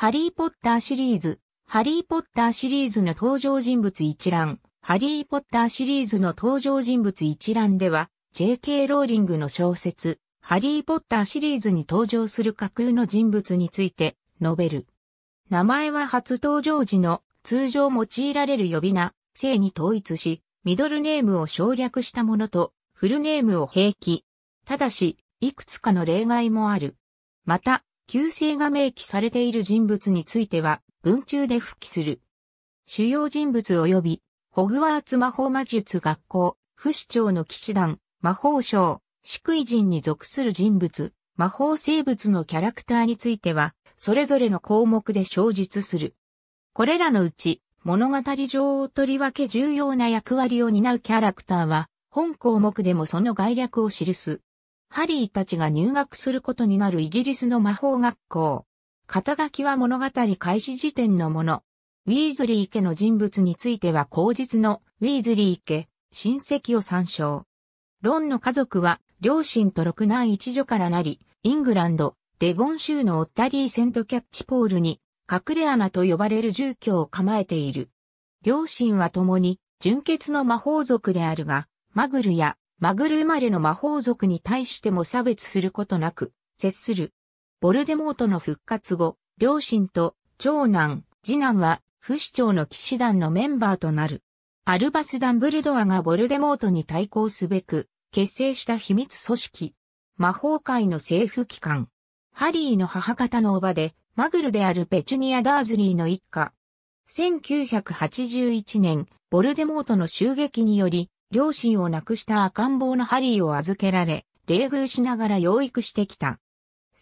ハリーポッターシリーズ、ハリーポッターシリーズの登場人物一覧、ハリーポッターシリーズの登場人物一覧では、J.K. ローリングの小説、ハリーポッターシリーズに登場する架空の人物について、述べる。名前は初登場時の通常用いられる呼び名、性に統一し、ミドルネームを省略したものと、フルネームを併記。ただし、いくつかの例外もある。また、旧姓が明記されている人物については、文中で復帰する。主要人物及び、ホグワーツ魔法魔術学校、不死鳥の騎士団、魔法省、四ク人に属する人物、魔法生物のキャラクターについては、それぞれの項目で詳述する。これらのうち、物語上をとりわけ重要な役割を担うキャラクターは、本項目でもその概略を記す。ハリーたちが入学することになるイギリスの魔法学校。肩書きは物語開始時点のもの。ウィーズリー家の人物については口実のウィーズリー家、親戚を参照。ロンの家族は両親と六男一女からなり、イングランド、デボン州のオッタリーセントキャッチポールに隠れ穴と呼ばれる住居を構えている。両親は共に純血の魔法族であるが、マグルやマグル生まれの魔法族に対しても差別することなく、接する。ボルデモートの復活後、両親と長男、次男は、不死鳥の騎士団のメンバーとなる。アルバス・ダンブルドアがボルデモートに対抗すべく、結成した秘密組織。魔法界の政府機関。ハリーの母方のおばで、マグルであるペチュニア・ダーズリーの一家。1981年、ボルデモートの襲撃により、両親を亡くした赤ん坊のハリーを預けられ、礼遇しながら養育してきた。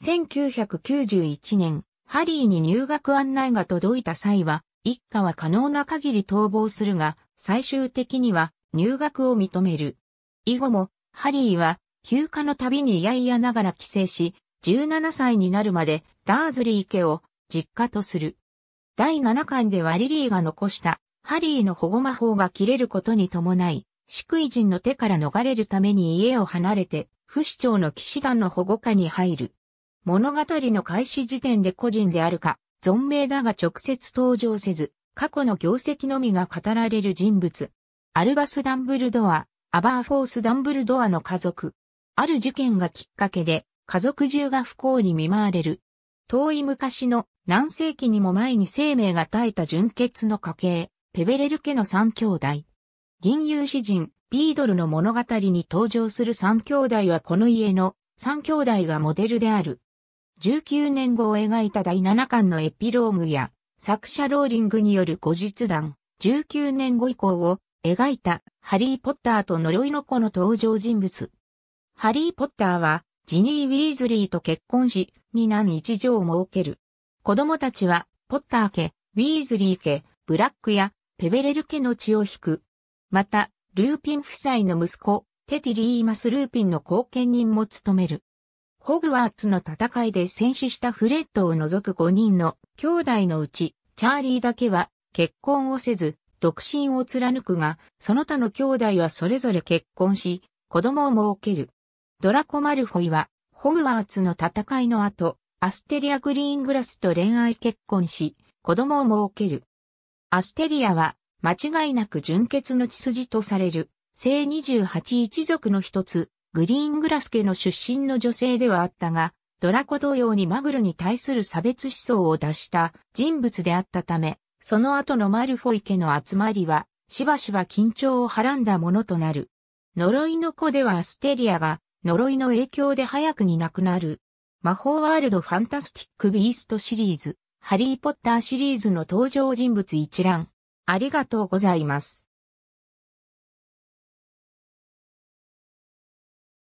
1991年、ハリーに入学案内が届いた際は、一家は可能な限り逃亡するが、最終的には入学を認める。以後も、ハリーは休暇の度に嫌々ながら帰省し、17歳になるまでダーズリー家を実家とする。第7巻ではリリーが残したハリーの保護魔法が切れることに伴い、四位人の手から逃れるために家を離れて、不死鳥の騎士団の保護下に入る。物語の開始時点で個人であるか、存命だが直接登場せず、過去の業績のみが語られる人物。アルバス・ダンブルドア、アバーフォース・ダンブルドアの家族。ある事件がきっかけで、家族中が不幸に見舞われる。遠い昔の何世紀にも前に生命が絶えた純血の家系、ペベレル家の三兄弟。銀融詩人、ビードルの物語に登場する三兄弟はこの家の三兄弟がモデルである。19年後を描いた第7巻のエピローグや、作者ローリングによる後日談、19年後以降を描いたハリー・ポッターと呪いの子の登場人物。ハリー・ポッターはジニー・ウィーズリーと結婚し、二男一女を設ける。子供たちは、ポッター家、ウィーズリー家、ブラックやペベレル家の血を引くまた、ルーピン夫妻の息子、ペティリーマス・ルーピンの後見人も務める。ホグワーツの戦いで戦死したフレッドを除く5人の兄弟のうち、チャーリーだけは結婚をせず、独身を貫くが、その他の兄弟はそれぞれ結婚し、子供を設ける。ドラコ・マルフォイは、ホグワーツの戦いの後、アステリア・グリーングラスと恋愛結婚し、子供を設ける。アステリアは、間違いなく純血の血筋とされる、聖28一族の一つ、グリーングラス家の出身の女性ではあったが、ドラコ同様にマグルに対する差別思想を出した人物であったため、その後のマルフォイ家の集まりは、しばしば緊張をはらんだものとなる。呪いの子ではアステリアが、呪いの影響で早くに亡くなる。魔法ワールドファンタスティックビーストシリーズ、ハリーポッターシリーズの登場人物一覧、ありがとうございます。